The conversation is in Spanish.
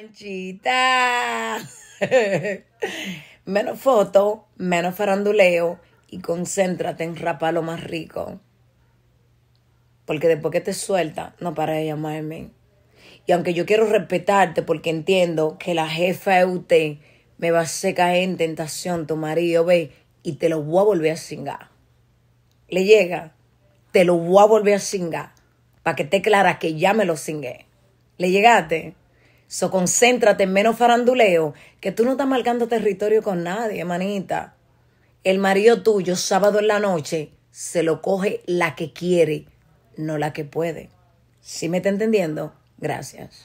Manchita. menos fotos, menos faranduleo y concéntrate en rapar lo más rico. Porque después que te suelta, no para de llamarme. Y aunque yo quiero respetarte porque entiendo que la jefa es usted, me va a hacer caer en tentación tu marido, ve, y te lo voy a volver a cingar. Le llega, te lo voy a volver a cingar, para que te clara que ya me lo cingué. Le llegaste. So, concéntrate en menos faranduleo, que tú no estás marcando territorio con nadie, manita. El marido tuyo, sábado en la noche, se lo coge la que quiere, no la que puede. ¿Sí me está entendiendo? Gracias.